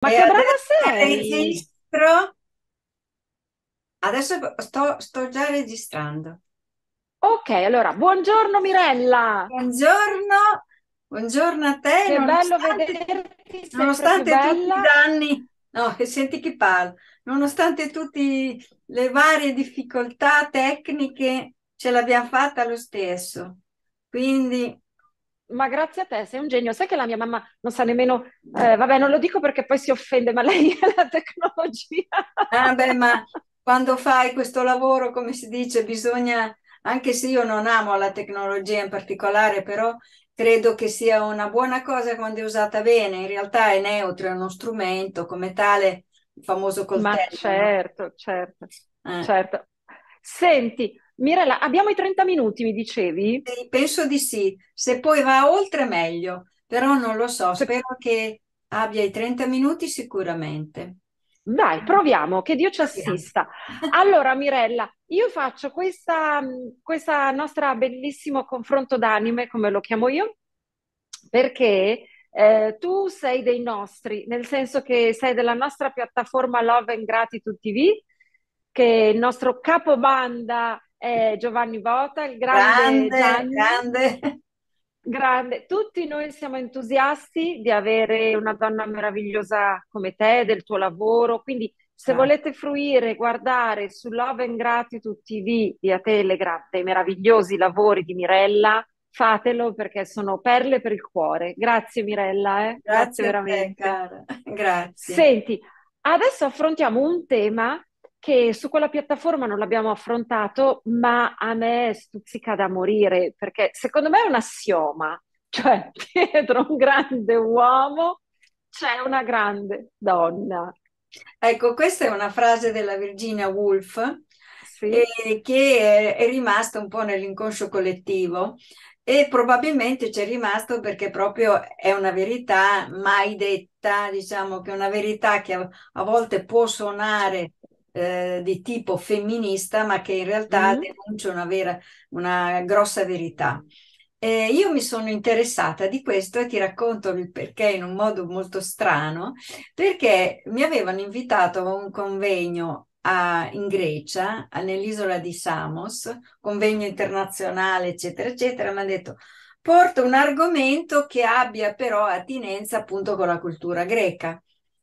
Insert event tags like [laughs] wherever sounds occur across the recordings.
Ma che brava sei! Registro. Adesso sto, sto già registrando. Ok, allora, buongiorno Mirella! Buongiorno, buongiorno a te, bello nonostante, vederti, sempre nonostante più tutti bella. i danni, no, che senti chi parla, nonostante tutte le varie difficoltà tecniche, ce l'abbiamo fatta lo stesso. Quindi ma grazie a te, sei un genio. Sai che la mia mamma non sa nemmeno, eh, vabbè, non lo dico perché poi si offende, ma [laughs] lei è la tecnologia. Ah, beh, ma quando fai questo lavoro, come si dice, bisogna, anche se io non amo la tecnologia in particolare, però credo che sia una buona cosa quando è usata bene. In realtà è neutro, è uno strumento come tale, il famoso coltello. Ma certo, certo, eh. certo. Senti, Mirella, abbiamo i 30 minuti, mi dicevi? Sì, penso di sì, se poi va oltre meglio, però non lo so, spero che abbia i 30 minuti sicuramente. Dai, proviamo, che Dio ci assista. Allora, Mirella, io faccio questa, mm, questa nostra bellissimo confronto d'anime, come lo chiamo io, perché eh, tu sei dei nostri, nel senso che sei della nostra piattaforma Love and Gratitude TV, che è il nostro capobanda eh, Giovanni Bota, il grande, grande, Gianni, grande. grande, Tutti noi siamo entusiasti di avere una donna meravigliosa come te, del tuo lavoro, quindi se ah. volete fruire, guardare su Love and Gratitude TV via Telegram dei meravigliosi lavori di Mirella, fatelo perché sono perle per il cuore. Grazie Mirella, eh? grazie, grazie veramente. Te, [laughs] Grazie. Senti, adesso affrontiamo un tema che su quella piattaforma non l'abbiamo affrontato, ma a me stuzzica da morire, perché secondo me è un assioma, [laughs] cioè dietro un grande uomo c'è una grande donna. Ecco, questa è una frase della Virginia Woolf sì. eh, che è, è rimasta un po' nell'inconscio collettivo e probabilmente c'è rimasto perché proprio è una verità mai detta, diciamo che è una verità che a, a volte può suonare eh, di tipo femminista, ma che in realtà mm. denuncia una, vera, una grossa verità. E eh, io mi sono interessata di questo e ti racconto il perché in un modo molto strano, perché mi avevano invitato a un convegno a, in Grecia, a, nell'isola di Samos, convegno internazionale, eccetera, eccetera, mi hanno detto porta un argomento che abbia però attinenza appunto con la cultura greca.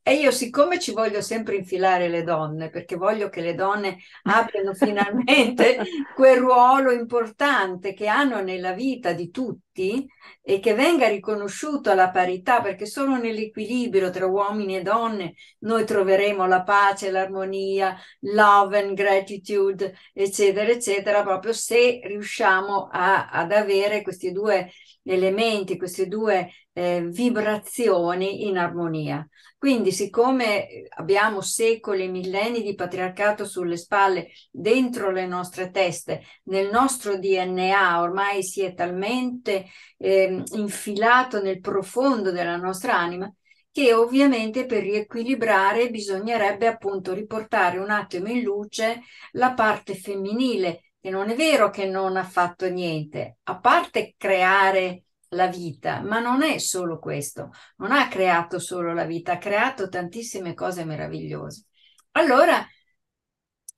E io siccome ci voglio sempre infilare le donne, perché voglio che le donne abbiano [laughs] finalmente quel ruolo importante che hanno nella vita di tutti e che venga riconosciuto alla parità, perché solo nell'equilibrio tra uomini e donne noi troveremo la pace, l'armonia, love and gratitude, eccetera, eccetera, proprio se riusciamo a, ad avere questi due elementi, queste due eh, vibrazioni in armonia. Quindi, siccome abbiamo secoli, e millenni di patriarcato sulle spalle, dentro le nostre teste, nel nostro DNA ormai si è talmente eh, infilato nel profondo della nostra anima, che ovviamente per riequilibrare bisognerebbe appunto riportare un attimo in luce la parte femminile, che non è vero che non ha fatto niente, a parte creare la vita, ma non è solo questo, non ha creato solo la vita, ha creato tantissime cose meravigliose. Allora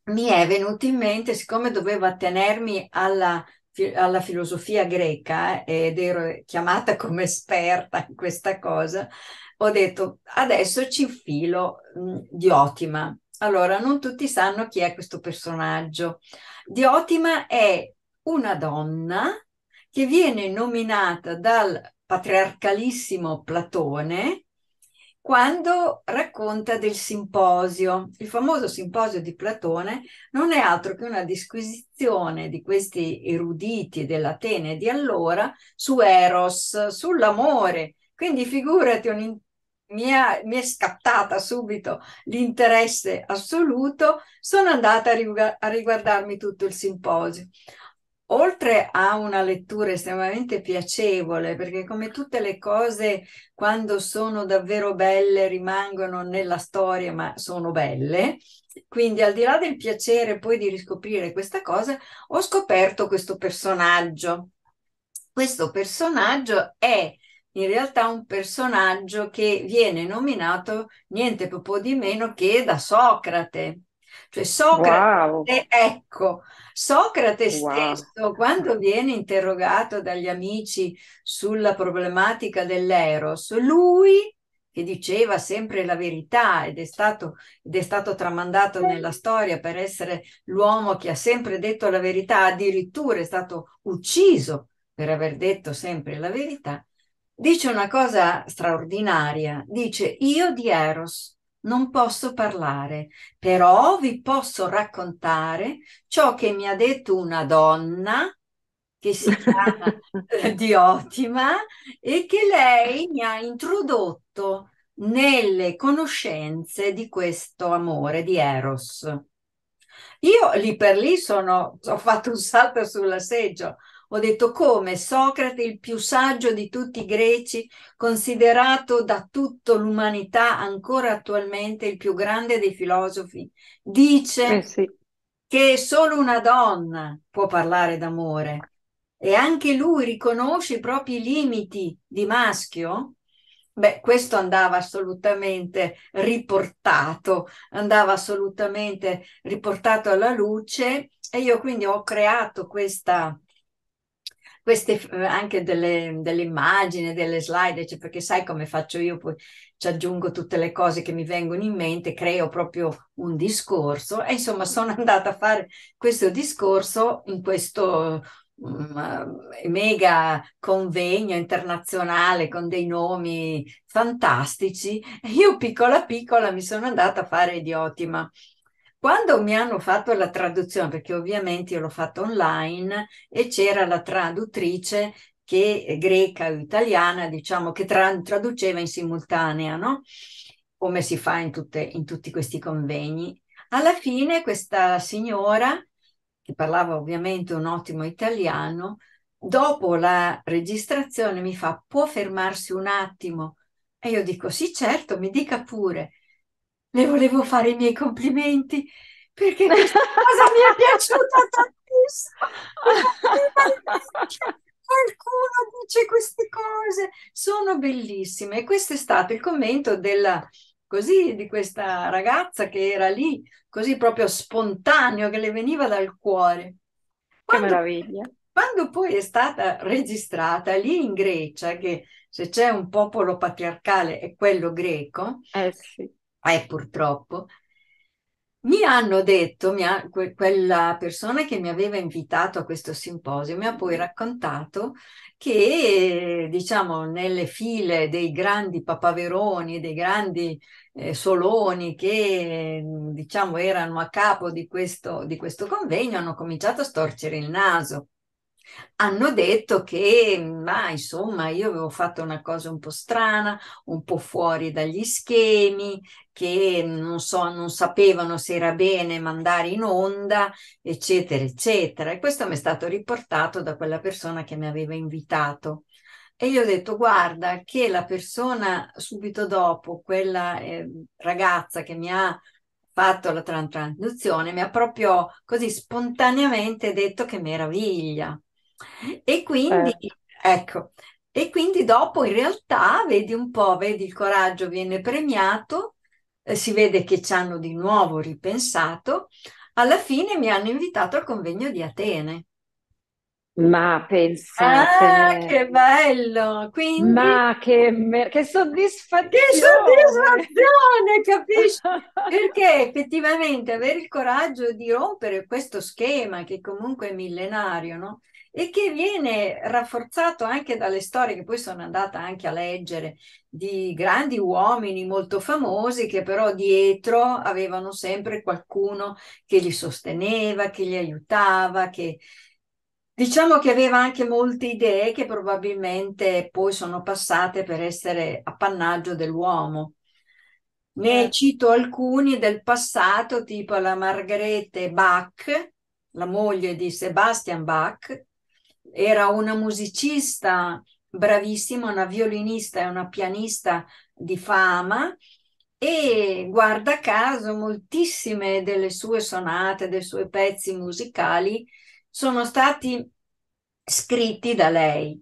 mi è venuto in mente, siccome dovevo attenermi alla, alla filosofia greca eh, ed ero chiamata come esperta in questa cosa, ho detto adesso ci infilo mm, di Ottima. Allora, non tutti sanno chi è questo personaggio. Diotima è una donna che viene nominata dal patriarcalissimo Platone quando racconta del simposio. Il famoso simposio di Platone non è altro che una disquisizione di questi eruditi dell'Atene di allora su Eros, sull'amore. Quindi figurati, un, mi, ha, mi è scattata subito l'interesse assoluto, sono andata a, rigu- a riguardarmi tutto il simposio oltre a una lettura estremamente piacevole, perché come tutte le cose, quando sono davvero belle, rimangono nella storia, ma sono belle. Quindi al di là del piacere poi di riscoprire questa cosa, ho scoperto questo personaggio. Questo personaggio è in realtà un personaggio che viene nominato niente po' di meno che da Socrate. Cioè Socrate, wow. ecco, Socrate oh, wow. stesso, quando viene interrogato dagli amici sulla problematica dell'eros, lui che diceva sempre la verità ed è, stato, ed è stato tramandato nella storia per essere l'uomo che ha sempre detto la verità, addirittura è stato ucciso per aver detto sempre la verità, dice una cosa straordinaria, dice io di Eros non posso parlare, però vi posso raccontare ciò che mi ha detto una donna che si chiama eh, [laughs] Diotima e che lei mi ha introdotto nelle conoscenze di questo amore di Eros. Io lì per lì sono, ho fatto un salto sulla seggio, ho detto come Socrate, il più saggio di tutti i greci, considerato da tutta l'umanità ancora attualmente il più grande dei filosofi, dice eh sì. che solo una donna può parlare d'amore e anche lui riconosce i propri limiti di maschio, Beh, questo andava assolutamente riportato, andava assolutamente riportato alla luce e io quindi ho creato questa queste eh, anche delle, delle immagini, delle slide, cioè perché sai come faccio io, poi ci aggiungo tutte le cose che mi vengono in mente, creo proprio un discorso e insomma [laughs] sono andata a fare questo discorso in questo mm, eh, mega convegno internazionale con dei nomi fantastici e io piccola piccola mi sono andata a fare di ottima. Quando mi hanno fatto la traduzione, perché ovviamente io l'ho fatto online e c'era la traduttrice che greca o italiana, diciamo, che tra- traduceva in simultanea, no? Come si fa in, tutte, in tutti questi convegni. Alla fine questa signora, che parlava ovviamente un ottimo italiano, dopo la registrazione mi fa, può fermarsi un attimo? E io dico, sì certo, mi dica pure le volevo fare i miei complimenti perché [laughs] questa cosa mi è piaciuta tantissimo. Cioè, qualcuno dice queste cose, sono bellissime. E questo è stato il commento della, così, di questa ragazza che era lì, così proprio spontaneo, che le veniva dal cuore. Quando, che meraviglia. Quando poi è stata registrata lì in Grecia, che se c'è un popolo patriarcale è quello greco, eh sì eh, purtroppo, mi hanno detto, mi ha, que, quella persona che mi aveva invitato a questo simposio mi ha poi mm. raccontato che, diciamo, nelle file dei grandi papaveroni, dei grandi eh, soloni che, diciamo, erano a capo di questo, di questo convegno, hanno cominciato a storcere il naso hanno detto che, ma insomma, io avevo fatto una cosa un po' strana, un po' fuori dagli schemi, che non so, non sapevano se era bene mandare in onda, eccetera, eccetera. E questo mi è stato riportato da quella persona che mi aveva invitato. E io ho detto, guarda, che la persona subito dopo, quella eh, ragazza che mi ha fatto la traduzione, mi ha proprio così spontaneamente detto che meraviglia. E quindi, eh. ecco, e quindi dopo in realtà vedi un po', vedi il coraggio viene premiato, eh, si vede che ci hanno di nuovo ripensato, alla fine mi hanno invitato al convegno di Atene. Ma pensate! ah, che bello! Quindi, ma che, mer- che soddisfazione! Che soddisfazione, capisci? Perché effettivamente avere il coraggio di rompere questo schema che comunque è millenario, no? e che viene rafforzato anche dalle storie che poi sono andata anche a leggere di grandi uomini molto famosi che però dietro avevano sempre qualcuno che li sosteneva, che li aiutava, che diciamo che aveva anche molte idee che probabilmente poi sono passate per essere appannaggio dell'uomo. Ne certo. cito alcuni del passato, tipo la Margrethe Bach, la moglie di Sebastian Bach, era una musicista bravissima, una violinista e una pianista di fama e guarda caso moltissime delle sue sonate, dei suoi pezzi musicali sono stati scritti da lei.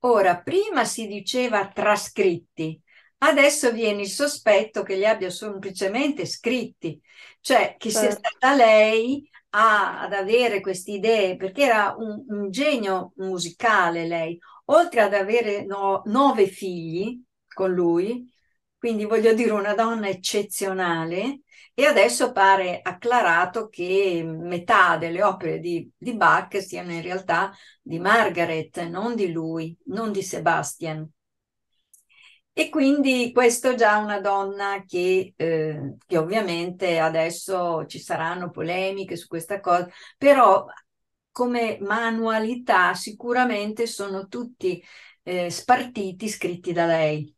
Ora, prima si diceva trascritti, adesso viene il sospetto che li abbia semplicemente scritti, cioè che sia certo. stata lei a, ad avere queste idee, perché era un, un genio musicale lei, oltre ad avere no, nove figli con lui, quindi voglio dire una donna eccezionale, e adesso pare acclarato che metà delle opere di, di Bach siano in realtà di Margaret, non di lui, non di Sebastian. E quindi questo già una donna che, eh, che ovviamente adesso ci saranno polemiche su questa cosa, però come manualità sicuramente sono tutti eh, spartiti scritti da lei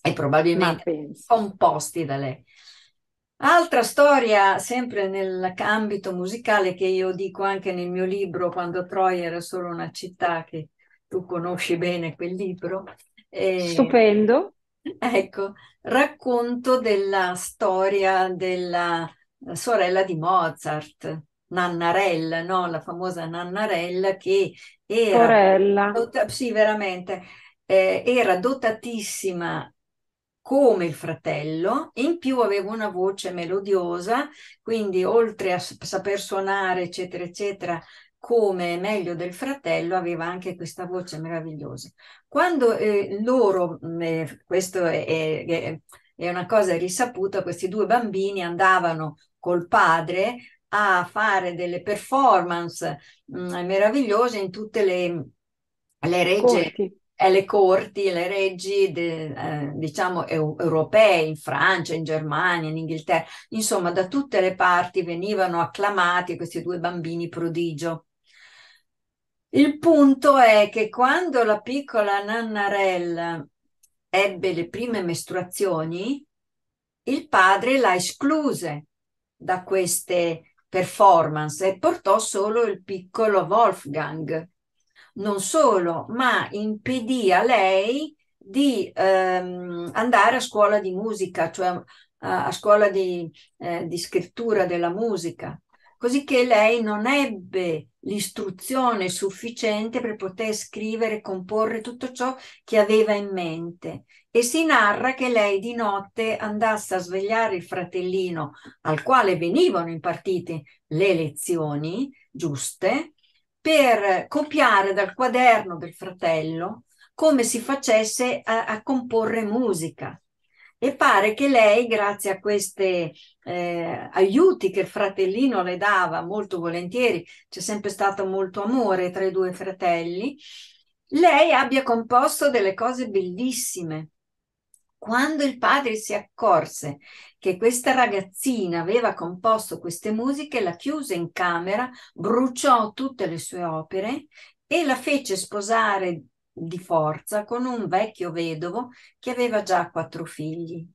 e probabilmente composti da lei. Altra storia, sempre nell'ambito musicale, che io dico anche nel mio libro, quando Troia era solo una città, che tu conosci bene quel libro, Stupendo. Eh, ecco, racconto della storia della sorella di Mozart, Nannarella, no? La famosa Nannarella che era... Sorella. sì, veramente. Eh, era dotatissima come il fratello, in più aveva una voce melodiosa, quindi oltre a saper suonare, eccetera, eccetera, come meglio del fratello, aveva anche questa voce meravigliosa. Quando eh, loro, mm, eh, questo è, è, è una cosa risaputa, questi due bambini andavano col padre a fare delle performance mh, mm, meravigliose in tutte le, le regge, corti. Eh, le corti, le reggi, de, eh, diciamo, eu, europee, in Francia, in Germania, in Inghilterra, insomma, da tutte le parti venivano acclamati questi due bambini prodigio. Il punto è che quando la piccola Nannarella ebbe le prime mestruazioni, il padre la escluse da queste performance e portò solo il piccolo Wolfgang. Non solo, ma impedì a lei di ehm, andare a scuola di musica, cioè a, scuola di, eh, di scrittura della musica, così che lei non ebbe l'istruzione sufficiente per poter scrivere e comporre tutto ciò che aveva in mente. E si narra che lei di notte andasse a svegliare il fratellino al quale venivano impartite le lezioni giuste per copiare dal quaderno del fratello come si facesse a, a comporre musica e pare che lei, grazie a questi eh, aiuti che il fratellino le dava molto volentieri, c'è sempre stato molto amore tra i due fratelli, lei abbia composto delle cose bellissime. Quando il padre si accorse che questa ragazzina aveva composto queste musiche, la chiuse in camera, bruciò tutte le sue opere e la fece sposare di forza con un vecchio vedovo che aveva già quattro figli.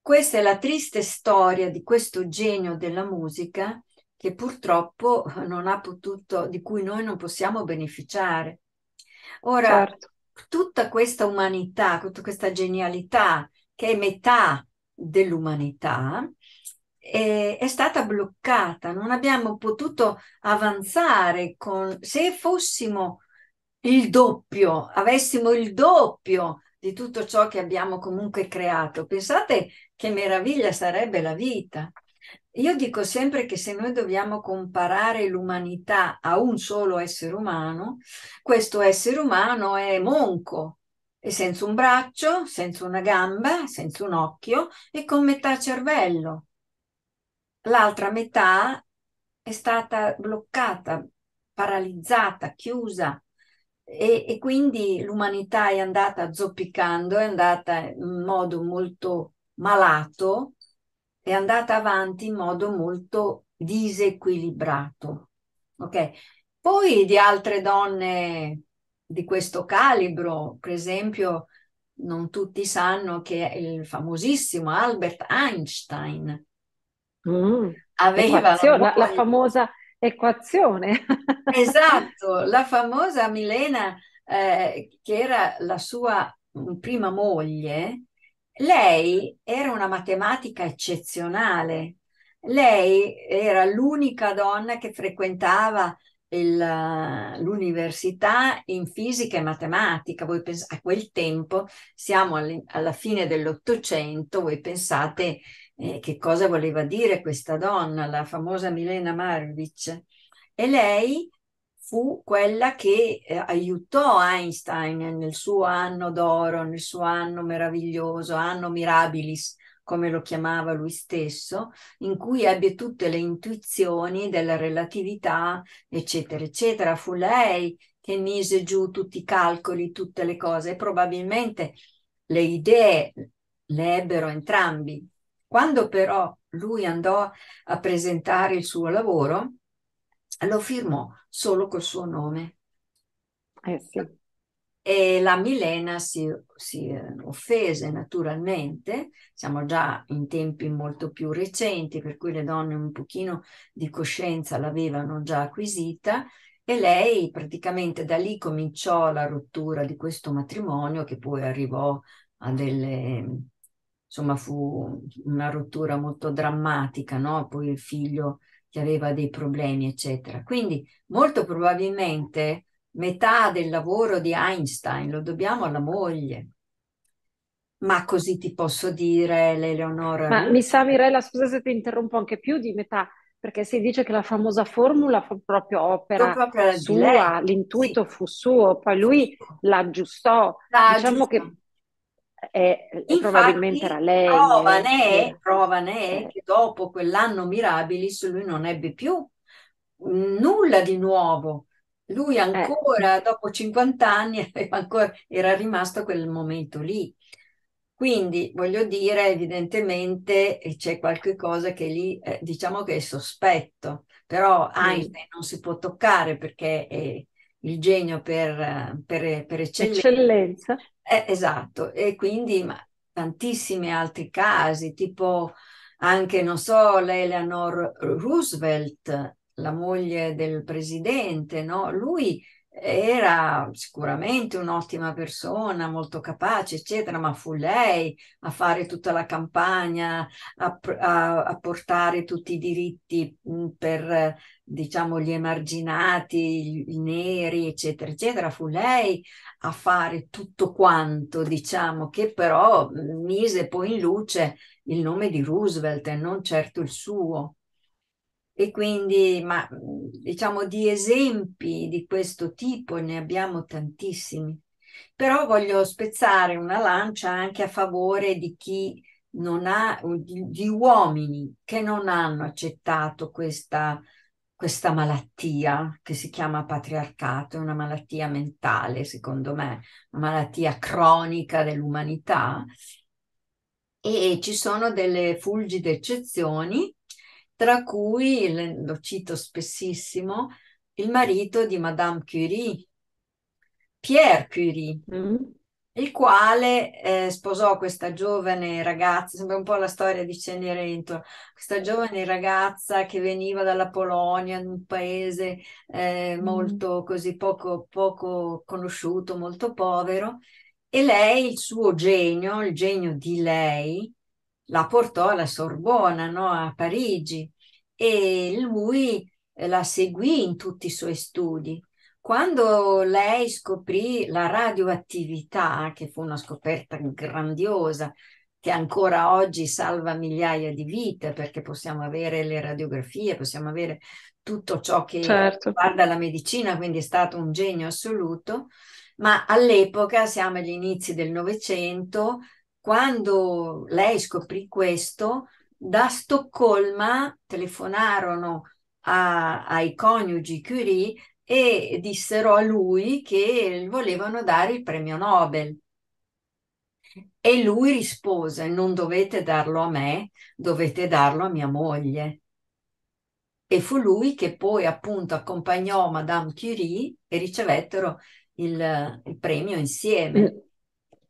Questa è la triste storia di questo genio della musica che purtroppo non ha potuto, di cui noi non possiamo beneficiare. Ora, certo. tutta questa umanità, tutta questa genialità che è metà dell'umanità, è, stata bloccata, non abbiamo potuto avanzare con se fossimo il doppio, avessimo il doppio di tutto ciò che abbiamo comunque creato. Pensate che meraviglia sarebbe la vita. Io dico sempre che se noi dobbiamo comparare l'umanità a un solo essere umano, questo essere umano è monco, è senza un braccio, senza una gamba, senza un occhio e con metà cervello. L'altra metà è stata bloccata, paralizzata, chiusa, e, e quindi l'umanità è andata zoppicando, è andata in modo molto malato, è andata avanti in modo molto disequilibrato. Ok? Poi di altre donne di questo calibro, per esempio, non tutti sanno che il famosissimo Albert Einstein mm, aveva la, la, famosa equazione. esatto, [laughs] la famosa Milena, eh, che era la sua mm, prima moglie, lei era una matematica eccezionale. Lei era l'unica donna che frequentava il, eh, l'università in fisica e matematica. Voi pensate, a quel tempo, siamo all- alla fine dell'Ottocento, voi pensate eh, che cosa voleva dire questa donna, la famosa Milena Marvic. E lei fu quella che eh, aiutò Einstein nel suo anno d'oro, nel suo anno meraviglioso, anno mirabilis, come lo chiamava lui stesso, in cui ebbe tutte le intuizioni della relatività, eccetera, eccetera. Fu lei che mise giù tutti i calcoli, tutte le cose, e probabilmente le idee le ebbero entrambi, quando però lui andò a presentare il suo lavoro, lo firmò solo col suo nome. Eh sì. E la Milena si, si, eh, offese naturalmente, siamo già in tempi molto più recenti, per cui le donne un pochino di coscienza l'avevano già acquisita e lei praticamente da lì cominciò la rottura di questo matrimonio che poi arrivò a delle insomma fu una rottura molto drammatica, no? poi il figlio che aveva dei problemi, eccetera. Quindi molto probabilmente metà del lavoro di Einstein lo dobbiamo alla moglie. Ma così ti posso dire, Eleonora. Ma mi sa, Mirella, scusa se ti interrompo anche più di metà, perché si dice che la famosa formula fu proprio opera proprio sua, l'intuito sì. fu suo, poi lui l'aggiustò. l'aggiustò. Diciamo che e, Infatti, probabilmente era lei. prova ne è eh. che dopo quell'anno Mirabilis lui non ebbe più nulla di nuovo. Lui eh. ancora, eh. dopo 50 anni, [laughs] ancora, era rimasto a quel momento lì. Quindi, voglio dire, evidentemente eh, c'è qualche cosa che lì, eh, diciamo che è sospetto, però Einstein mm. non si può toccare perché è il genio per, per, per eccellenza. eccellenza. Eh, esatto, e quindi ma, tantissimi altri casi, tipo anche, non so, l'Eleanor Roosevelt, la moglie del presidente, no? Lui era sicuramente un'ottima persona, molto capace, eccetera, ma fu lei a fare tutta la campagna, a, a, a portare tutti i diritti mm, per, diciamo, gli emarginati, i neri, eccetera, eccetera. Fu lei a fare tutto quanto, diciamo, che però mm, mise poi in luce il nome di Roosevelt e non certo il suo. E quindi, ma diciamo di esempi di questo tipo ne abbiamo tantissimi. Però voglio spezzare una lancia anche a favore di chi non ha, di, di uomini che non hanno accettato questa, questa malattia che si chiama patriarcato, è una malattia mentale, secondo me, una malattia cronica dell'umanità. E ci sono delle fulgide eccezioni tra cui, lo cito spessissimo, il marito di Madame Curie, Pierre Curie, mm-hmm. il quale eh, sposò questa giovane ragazza, sembra un po' la storia di Cenerentola, questa giovane ragazza che veniva dalla Polonia, un paese eh, mm. molto così poco, poco conosciuto, molto povero, e lei, il suo genio, il genio di lei, la portò alla Sorbona, no? a Parigi, e lui eh, la seguì in tutti i suoi studi. Quando lei scoprì la radioattività, che fu una scoperta grandiosa, che ancora oggi salva migliaia di vite, perché possiamo avere le radiografie, possiamo avere tutto ciò che certo. riguarda la medicina, quindi è stato un genio assoluto, ma all'epoca, siamo agli inizi del Novecento, quando lei scoprì questo, da Stoccolma telefonarono a, ai coniugi Curie e dissero a lui che volevano dare il premio Nobel. E lui rispose, non dovete darlo a me, dovete darlo a mia moglie. E fu lui che poi appunto accompagnò Madame Curie e ricevettero il, il premio insieme. Eh,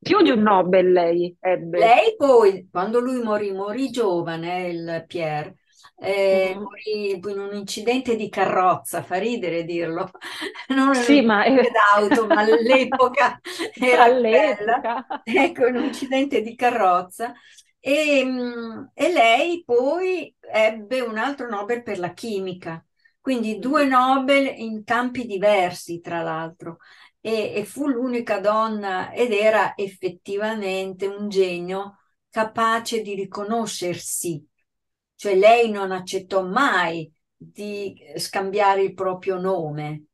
più di un Nobel lei ebbe. Lei poi, quando lui morì, morì giovane, il Pierre, eh, mm. morì in un incidente di carrozza, fa ridere dirlo, [laughs] non sì, ma... d'auto, ma all'epoca [laughs] era all'epoca. Bella. Ecco, un incidente di carrozza. E, mm, e lei poi ebbe un altro Nobel per la chimica, quindi due mm-hmm. Nobel in campi diversi, tra l'altro e, e fu l'unica donna ed era effettivamente un genio capace di riconoscersi, cioè lei non accettò mai di scambiare il proprio nome.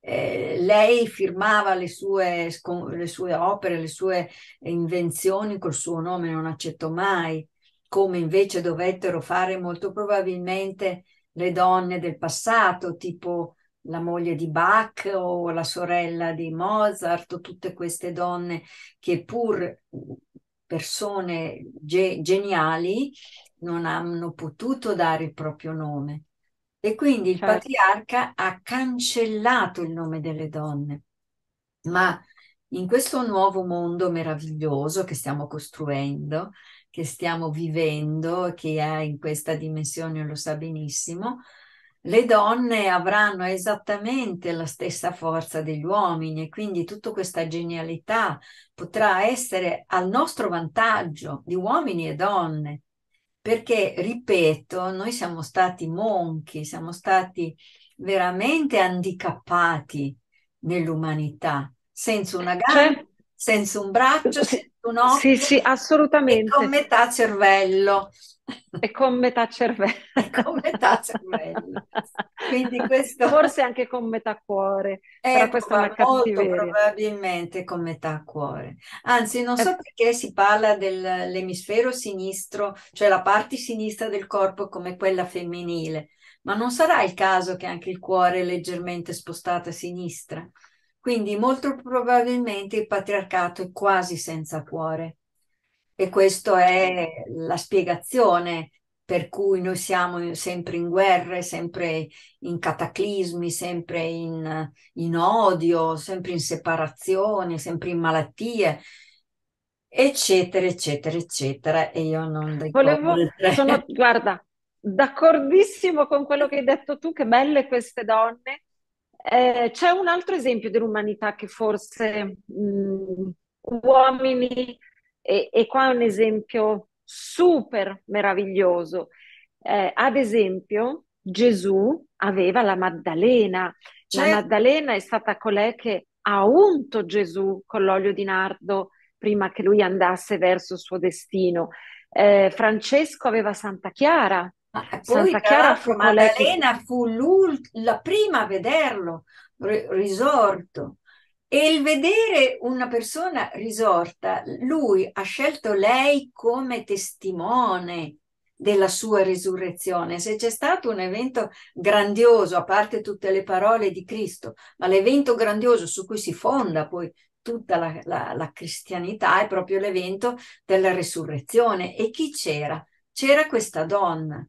Eh, lei firmava le sue, le sue, opere, le sue invenzioni col suo nome, non accettò mai, come invece dovettero fare molto probabilmente le donne del passato, tipo la moglie di Bach o la sorella di Mozart, tutte queste donne che pur persone ge- geniali non hanno potuto dare il proprio nome. E quindi il certo. patriarca ha cancellato il nome delle donne. Ma in questo nuovo mondo meraviglioso che stiamo costruendo, che stiamo vivendo, che è in questa dimensione, lo sa benissimo, le donne avranno esattamente la stessa forza degli uomini e quindi tutta questa genialità potrà essere al nostro vantaggio di uomini e donne, perché, ripeto, noi siamo stati monchi, siamo stati veramente handicappati nell'umanità, senza una cioè gamba, cioè, senza un braccio, senza un occhio, sì, sì, assolutamente. con metà cervello. E con metà cervello. con metà cervello. Quindi questo... Forse anche con metà cuore. Ecco, questa è molto probabilmente con metà cuore. Anzi, non so eh. perché si parla dell'emisfero sinistro, cioè la parte sinistra del corpo come quella femminile, ma non sarà il caso che anche il cuore è leggermente spostato a sinistra. Quindi molto probabilmente il patriarcato è quasi senza cuore e questa è la spiegazione per cui noi siamo sempre in guerre, sempre in cataclismi, sempre in, in odio, sempre in separazione, sempre in malattie eccetera, eccetera, eccetera. E io non Volevo, sono, guarda, d'accordissimo con quello che hai detto tu, che belle queste donne. Eh, c'è un altro esempio dell'umanità che forse mh, mm, uomini e, e qua è un esempio super meraviglioso. Eh, ad esempio, Gesù aveva la Maddalena. Certo. La Maddalena è stata colei che ha unto Gesù con l'olio di nardo prima che lui andasse verso il suo destino. Eh, Francesco aveva Santa Chiara. Ma poi, Santa Chiara fu Maddalena che... fu la prima a vederlo risorto. E il vedere una persona risorta, lui ha scelto lei come testimone della sua risurrezione. Se c'è stato un evento grandioso, a parte tutte le parole di Cristo, ma l'evento grandioso su cui si fonda poi tutta la, la, la cristianità è proprio l'evento della risurrezione. E chi c'era? C'era questa donna.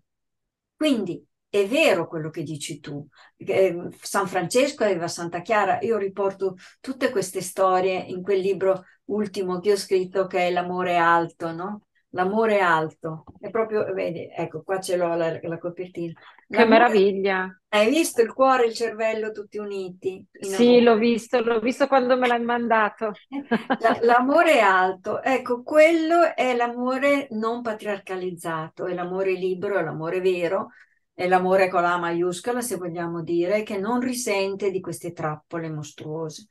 Quindi è vero quello che dici tu. Ehm, San Francesco aveva Santa Chiara, io riporto tutte queste storie in quel libro ultimo che ho scritto che è L'amore alto, no? L'amore alto. È proprio, vedi, ecco, qua ce l'ho la, la copertina. L'amore... Che meraviglia! Hai visto il cuore e il cervello tutti uniti? Sì, amore. l'ho visto, l'ho visto quando me l'hai mandato. [laughs] l'amore alto, ecco, quello è l'amore non patriarcalizzato, è l'amore libero, è l'amore vero, è l'amore con la maiuscola, se vogliamo dire, che non risente di queste trappole mostruose.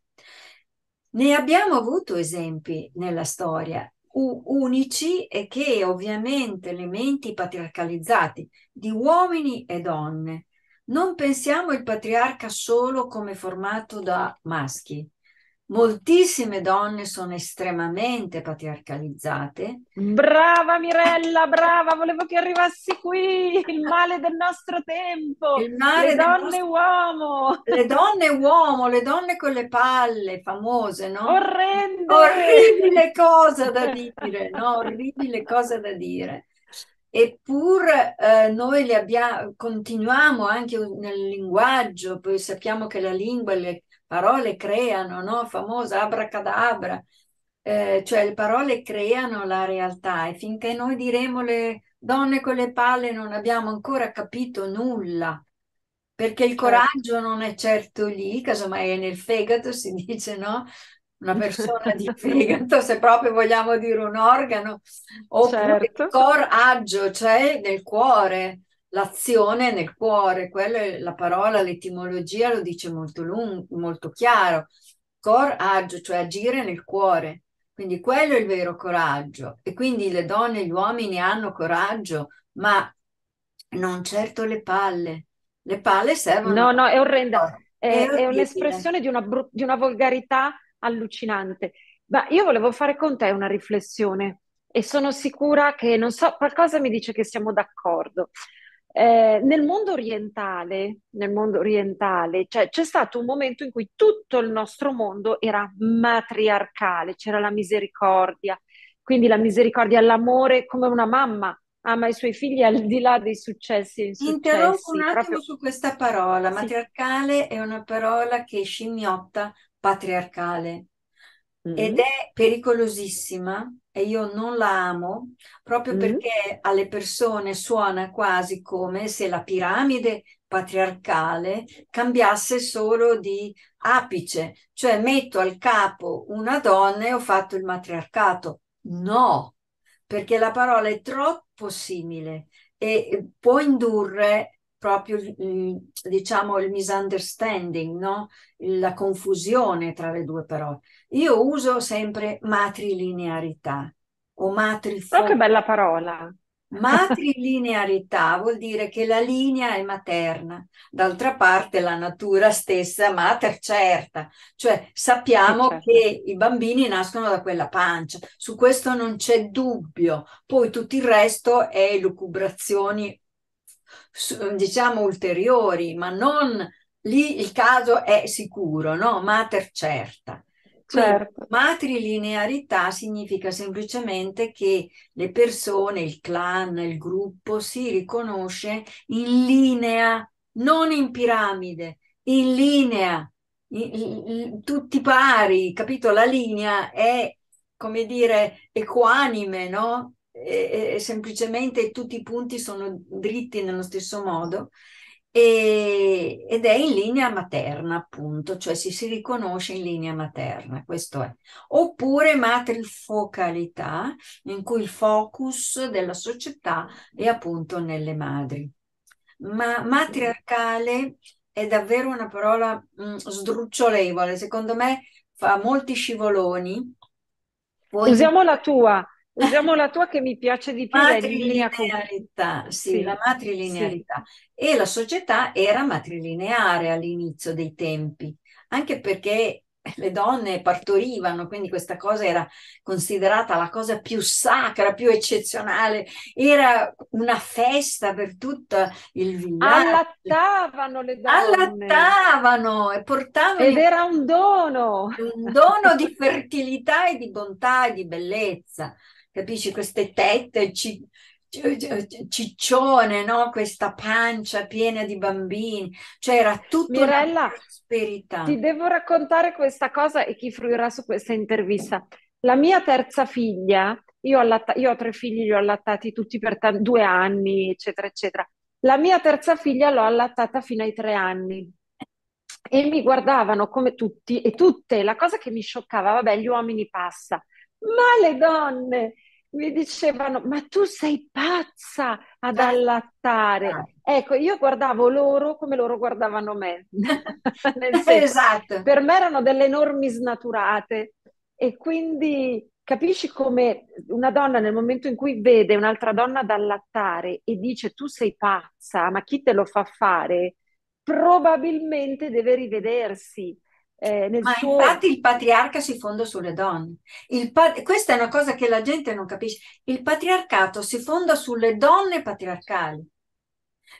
Ne abbiamo avuto esempi nella storia unici e che ovviamente elementi patriarcalizzati di uomini e donne. Non pensiamo il patriarca solo come formato da maschi, Moltissime donne sono estremamente patriarcalizzate. Brava Mirella, brava, volevo che arrivassi qui, il male del nostro tempo. Il male le donne nostro... uomo. Le donne uomo, le donne con le palle famose, no? Orrende. Orribile cosa da [laughs] dire, no? Orribile cosa da dire. Eppure eh, noi le abbiamo, continuiamo anche nel linguaggio, poi sappiamo che la lingua... Le, parole creano, no? Famosa abracadabra, eh, cioè le parole creano la realtà e finché noi diremo le donne con le palle non abbiamo ancora capito nulla, perché il certo. coraggio non è certo lì, casomai è nel fegato, si dice, no? Una persona di [laughs] fegato, se proprio vogliamo dire un organo, oppure certo. coraggio, cioè nel cuore l'azione nel cuore, quella è la parola, l'etimologia lo dice molto, lungo, molto chiaro. Cor agio, cioè agire nel cuore. Quindi quello è il vero coraggio. E quindi le donne e gli uomini hanno coraggio, ma non certo le palle. Le palle servono. No, no, è orrenda. È, è, un'espressione di una, di una volgarità allucinante. Ma io volevo fare con te una riflessione e sono sicura che, non so, qualcosa mi dice che siamo d'accordo. Eh, nel mondo orientale, nel mondo orientale cioè, c'è stato un momento in cui tutto il nostro mondo era matriarcale, c'era la misericordia, quindi la misericordia, l'amore come una mamma ama i suoi figli al di là dei successi. Insuccessi, Interrompo un attimo proprio... su questa parola, matriarcale sì. è una parola che scimmiotta patriarcale mm. ed mm-hmm. è pericolosissima e io non la amo proprio mm. perché alle persone suona quasi come se la piramide patriarcale cambiasse solo di apice, cioè metto al capo una donna e ho fatto il matriarcato. No, perché la parola è troppo simile e può indurre proprio mm, diciamo il misunderstanding, no? la confusione tra le due parole. Io uso sempre matrilinearità o matrifobia. Oh, che bella parola! Matrilinearità [laughs] vuol dire che la linea è materna, d'altra parte la natura stessa mater certa, cioè sappiamo certo. che i bambini nascono da quella pancia, su questo non c'è dubbio, poi tutto il resto è lucubrazioni Ehm, diciamo ulteriori, ma non lì il caso è sicuro, no? Mater certa. Certo. Matrilinearità significa semplicemente che le persone, il clan, il gruppo si riconosce in linea, non in piramide, in linea, in, in, tutti pari, capito? La linea è, come dire, equanime, no? è, è semplicemente tutti i punti sono dritti nello stesso modo e, ed è in linea materna appunto, cioè si, si riconosce in linea materna, questo è. Oppure matrifocalità in cui il focus della società è appunto nelle madri. Ma matriarcale è davvero una parola mh, mm, sdrucciolevole, secondo me fa molti scivoloni. Poi... Usiamo la tua, Usiamo la tua che mi piace di più. Matrilinearità, sì, sì, la matrilinearità. Sì. E la società era matrilineare all'inizio dei tempi, anche perché le donne partorivano, quindi questa cosa era considerata la cosa più sacra, più eccezionale, era una festa per tutto il villaggio. Allattavano le donne. Allattavano e portavano... Ed era un dono. Un dono di fertilità e di bontà e di bellezza capisci, queste tette, ci, ciccione, no? questa pancia piena di bambini, cioè era tutto Mirella, prosperità. Ti devo raccontare questa cosa e chi fruirà su questa intervista. La mia terza figlia, io ho, allatt- io ho tre figli, li ho allattati tutti per t- due anni, eccetera, eccetera. La mia terza figlia l'ho allattata fino ai tre anni e mi guardavano come tutti e tutte. La cosa che mi scioccava, vabbè, gli uomini passa, ma le donne, mi dicevano, ma tu sei pazza ad allattare. Ecco, io guardavo loro come loro guardavano me. [laughs] senso, esatto. Per me erano delle enormi snaturate e quindi capisci come una donna nel momento in cui vede un'altra donna ad allattare e dice tu sei pazza, ma chi te lo fa fare? Probabilmente deve rivedersi eh, Ma suo... infatti il patriarca si fonda sulle donne. Pa... Questa è una cosa che la gente non capisce. Il patriarcato si fonda sulle donne patriarcali.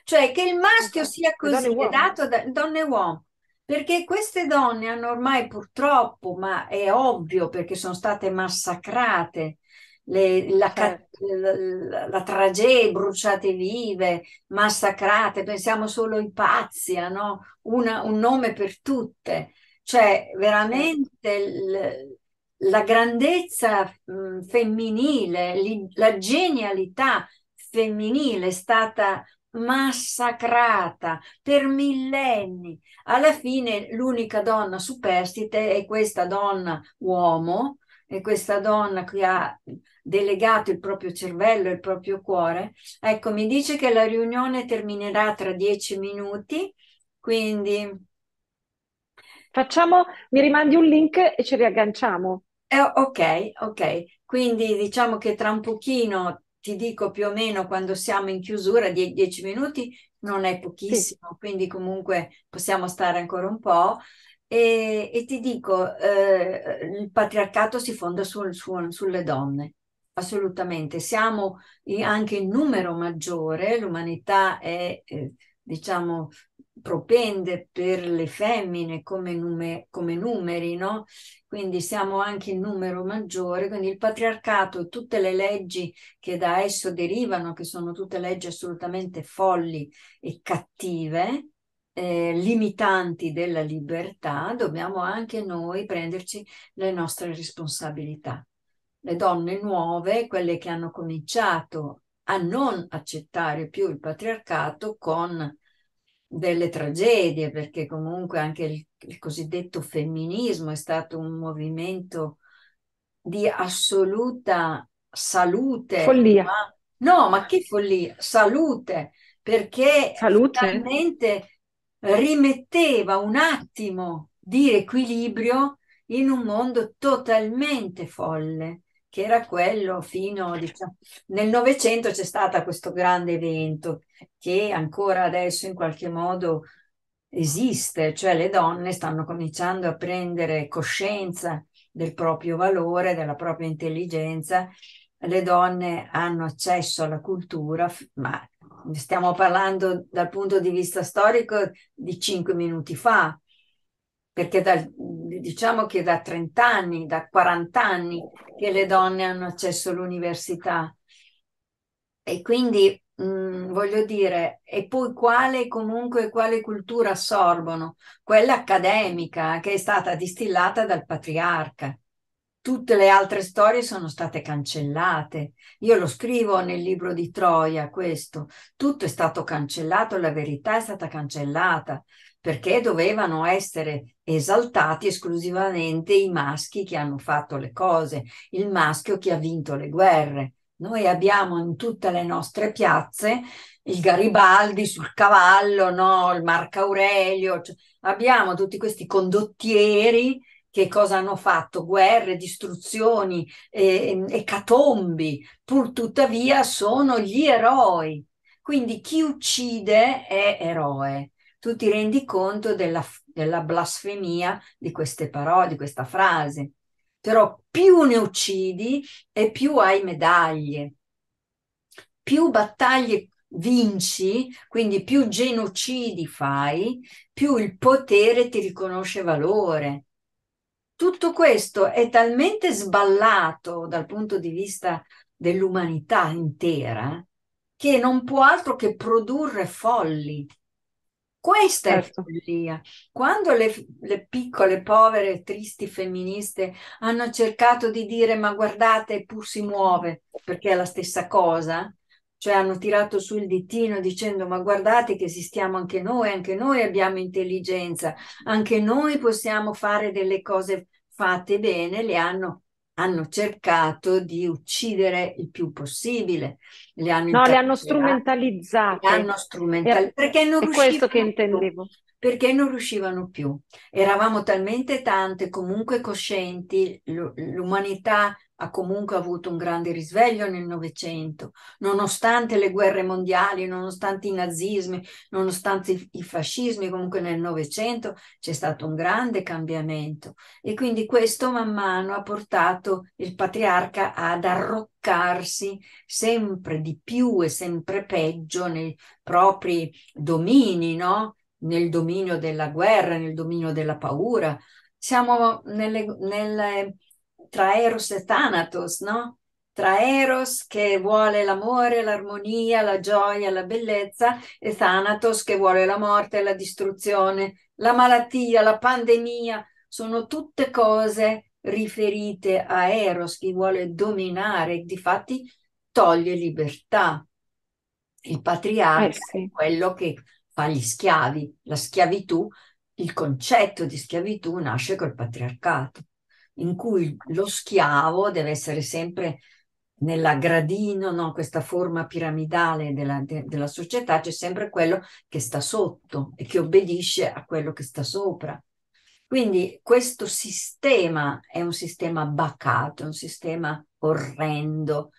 Cioè che il maschio esatto, sia così dato da donne e uomo. Perché queste donne hanno ormai purtroppo, ma è ovvio perché sono state massacrate, le, la, certo. la, la, la, tragedia, bruciate vive, massacrate, pensiamo solo ai Pazia, ah, no? Una, un nome per tutte. Cioè, veramente il, la grandezza mh, femminile, li, la genialità femminile è stata massacrata per millenni. Alla fine l'unica donna superstite è questa donna uomo, è questa donna che ha delegato il proprio cervello, il proprio cuore. Ecco, mi dice che la riunione terminerà tra dieci minuti, quindi Facciamo, mi rimandi un link e ci riagganciamo. Eh, ok, ok. Quindi diciamo che tra un pochino ti dico più o meno quando siamo in chiusura, dieci minuti non è pochissimo, sì. quindi comunque possiamo stare ancora un po'. E, e ti dico, eh, il patriarcato si fonda sul, su, sulle donne, assolutamente. Siamo anche in numero maggiore, l'umanità è, eh, diciamo, propende per le femmine come, nume, come numeri, no? Quindi siamo anche il numero maggiore, quindi il patriarcato e tutte le leggi che da esso derivano, che sono tutte leggi assolutamente folli e cattive, eh, limitanti della libertà, dobbiamo anche noi prenderci le nostre responsabilità. Le donne nuove, quelle che hanno cominciato a non accettare più il patriarcato con delle tragedie, perché comunque anche il, il cosiddetto femminismo è stato un movimento di assoluta salute. Follia. Ma, no, ma che follia? Salute, perché salute. finalmente rimetteva un attimo di equilibrio in un mondo totalmente folle che era quello fino, diciamo, nel Novecento c'è stato questo grande evento che ancora adesso in qualche modo esiste, cioè le donne stanno cominciando a prendere coscienza del proprio valore, della propria intelligenza, le donne hanno accesso alla cultura, ma stiamo parlando dal punto di vista storico di cinque minuti fa, perché dal, diciamo che da 30 anni, da 40 anni che le donne hanno accesso all'università. E quindi mh, mm, voglio dire, e poi quale comunque quale cultura assorbono? Quella accademica eh, che è stata distillata dal patriarca. Tutte le altre storie sono state cancellate. Io lo scrivo nel libro di Troia, questo. Tutto è stato cancellato, la verità è stata cancellata perché dovevano essere esaltati esclusivamente i maschi che hanno fatto le cose, il maschio che ha vinto le guerre. Noi abbiamo in tutte le nostre piazze il Garibaldi sul cavallo, no? il Marco Aurelio, cioè abbiamo tutti questi condottieri che cosa hanno fatto? Guerre, distruzioni, eh, ecatombi, pur tuttavia sono gli eroi. Quindi chi uccide è eroe tu ti rendi conto della, della blasfemia di queste parole, di questa frase. Però più ne uccidi e più hai medaglie, più battaglie vinci, quindi più genocidi fai, più il potere ti riconosce valore. Tutto questo è talmente sballato dal punto di vista dell'umanità intera che non può altro che produrre folli, questa certo. è follia. Quando le, le, piccole, povere, tristi femministe hanno cercato di dire ma guardate, pur si muove, perché è la stessa cosa, cioè hanno tirato su il ditino dicendo ma guardate che esistiamo anche noi, anche noi abbiamo intelligenza, anche noi possiamo fare delle cose fatte bene, le hanno hanno cercato di uccidere il più possibile. Le hanno no, le hanno strumentalizzate. Le hanno strumentalizzate perché non è questo che intendevo. Più, perché non riuscivano più. Eravamo talmente tante, comunque coscienti, l'umanità ha comunque avuto un grande risveglio nel Novecento, nonostante le guerre mondiali, nonostante i nazismi, nonostante i fascismi, comunque nel Novecento c'è stato un grande cambiamento e quindi questo man mano ha portato il patriarca ad arroccarsi sempre di più e sempre peggio nei propri domini, no? nel dominio della guerra, nel dominio della paura. Siamo nelle, nelle tra Eros e Thanatos, no? Tra Eros che vuole l'amore, l'armonia, la gioia, la bellezza e Thanatos che vuole la morte, la distruzione, la malattia, la pandemia. Sono tutte cose riferite a Eros che vuole dominare, difatti toglie libertà. Il patriarca eh sì. è quello che fa gli schiavi, la schiavitù, il concetto di schiavitù nasce col patriarcato in cui lo schiavo deve essere sempre nella gradino, no? questa forma piramidale della, de, della società, c'è sempre quello che sta sotto e che obbedisce a quello che sta sopra. Quindi questo sistema è un sistema bacato, un sistema orrendo,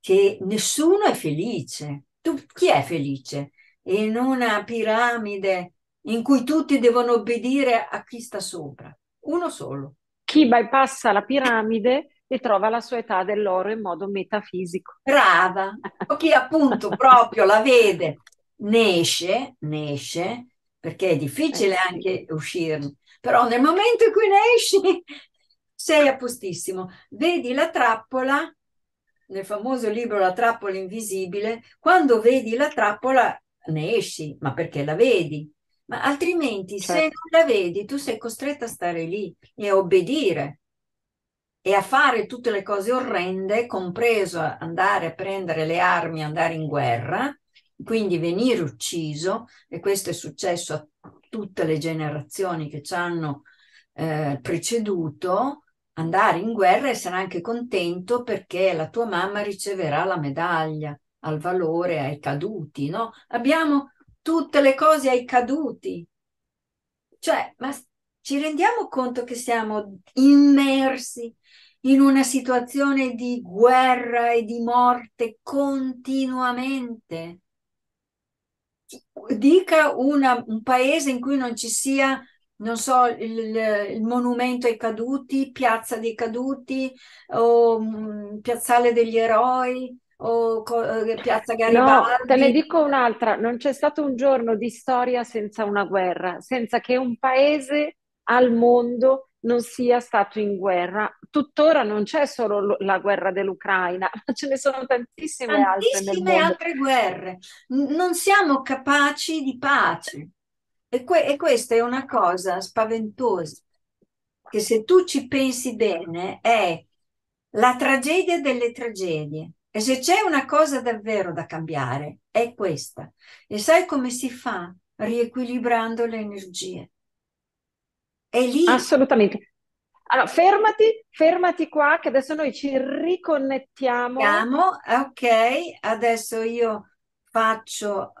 che nessuno è felice. Tu, chi è felice? In una piramide in cui tutti devono obbedire a chi sta sopra, uno solo, chi bypassa la piramide e trova la sua età dell'oro in modo metafisico. Brava, o chi appunto [laughs] proprio la vede, ne esce, ne esce, perché è difficile eh sì. anche uscirne, però nel momento in cui ne esci [laughs] sei a postissimo. Vedi la trappola, nel famoso libro La trappola invisibile, quando vedi la trappola ne esci, ma perché la vedi? ma altrimenti certo. se non la vedi tu sei costretta a stare lì e a obbedire e a fare tutte le cose orrende, compreso andare a prendere le armi, andare in guerra, quindi venire ucciso, e questo è successo a tutte le generazioni che ci hanno eh, preceduto, andare in guerra e essere anche contento perché la tua mamma riceverà la medaglia al valore ai caduti, no? Abbiamo tutte le cose ai caduti. Cioè, ma ci rendiamo conto che siamo immersi in una situazione di guerra e di morte continuamente? Dica una, un paese in cui non ci sia non so, il, il, monumento ai caduti, piazza dei caduti o mh, mm, piazzale degli eroi, o eh, Piazza Garibaldi. No, te ne dico un'altra, non c'è stato un giorno di storia senza una guerra, senza che un paese al mondo non sia stato in guerra. Tuttora non c'è solo la guerra dell'Ucraina, [laughs] ma ce ne sono tantissime, altre tantissime altre. altre guerre. Non siamo capaci di pace. E, que- e questa è una cosa spaventosa, che se tu ci pensi bene è la tragedia delle tragedie. E se c'è una cosa davvero da cambiare, è questa. E sai come si fa? Riequilibrando le energie. È lì. Assolutamente. Allora, fermati, fermati qua, che adesso noi ci riconnettiamo. Siamo, ok, adesso io faccio